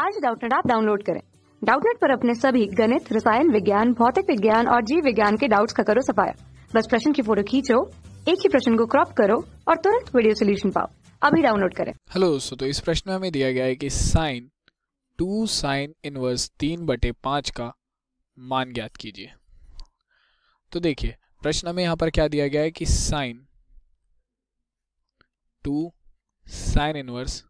आज डाउटनेट आप डाउनलोड करें डाउटनेट पर अपने सभी गणित रसायन विज्ञान भौतिक विज्ञान और जीव विज्ञान के डाउट्स का करो सफाया बस प्रश्न की फोटो खींचो एक ही प्रश्न को क्रॉप करो और तुरंत वीडियो सोल्यूशन पाओ अभी डाउनलोड करें हेलो दोस्तों तो इस प्रश्न में हमें दिया गया है कि साइन टू साइन इनवर्स तीन बटे पांच का मान ज्ञात कीजिए तो देखिए प्रश्न में यहां पर क्या दिया गया है कि साइन टू साइन इनवर्स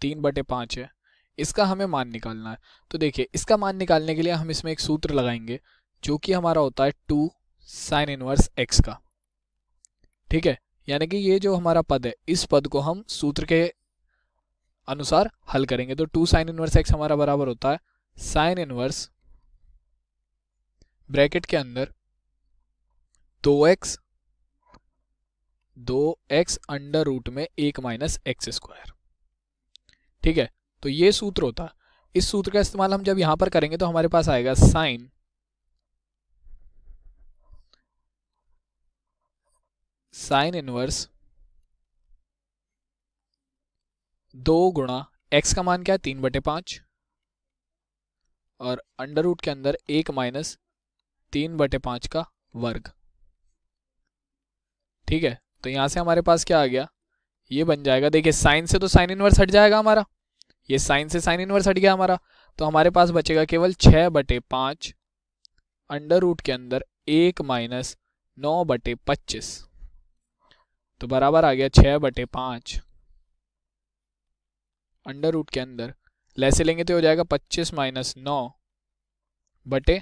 तीन बटे पांच है इसका हमें मान निकालना है तो देखिए इसका मान निकालने के लिए हम इसमें एक सूत्र लगाएंगे जो कि हमारा होता है टू साइन इनवर्स एक्स का ठीक है यानी कि ये जो हमारा पद है इस पद को हम सूत्र के अनुसार हल करेंगे तो टू साइन इनवर्स एक्स हमारा बराबर होता है साइन इनवर्स ब्रैकेट के अंदर दो एक्स दो एक्स अंडर रूट में एक माइनस एक्स स्क्वायर ठीक है तो ये सूत्र होता इस सूत्र का इस्तेमाल हम जब यहां पर करेंगे तो हमारे पास आएगा साइन साइन इनवर्स दो गुणा एक्स का मान क्या है तीन बटे पांच और अंडर रूट के अंदर एक माइनस तीन बटे पांच का वर्ग ठीक है तो यहां से हमारे पास क्या आ गया ये बन जाएगा देखिए साइन से तो साइन इनवर्स हट जाएगा हमारा ये साइन से साइन इनवर्स हट गया हमारा तो हमारे पास बचेगा केवल छह बटे पांच अंडर रूट के अंदर एक माइनस नौ बटे पच्चीस तो बराबर आ गया छह बटे पांच अंडर रूट के अंदर लैसे लेंगे तो हो जाएगा पच्चीस माइनस नौ बटे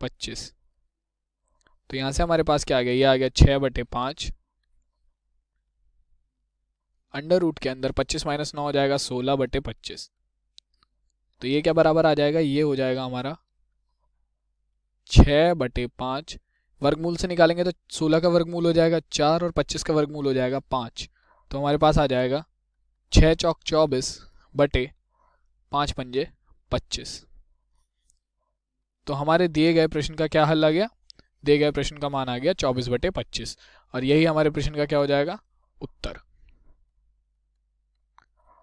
पच्चीस तो यहां से हमारे पास क्या आ गया ये आ गया छह बटे पांच अंडर रूट के अंदर पच्चीस माइनस नौ हो जाएगा सोलह बटे पच्चीस तो ये क्या बराबर आ जाएगा ये हो जाएगा हमारा छ बटे पांच वर्गमूल से निकालेंगे तो सोलह का वर्गमूल हो जाएगा चार और पच्चीस का वर्गमूल हो जाएगा पांच तो हमारे पास आ जाएगा छ चौक चौबीस बटे पांच पंजे पच्चीस तो हमारे दिए गए प्रश्न का क्या हल आ गया दिए गए प्रश्न का मान आ गया चौबीस बटे पच्चीस और यही हमारे प्रश्न का क्या हो जाएगा उत्तर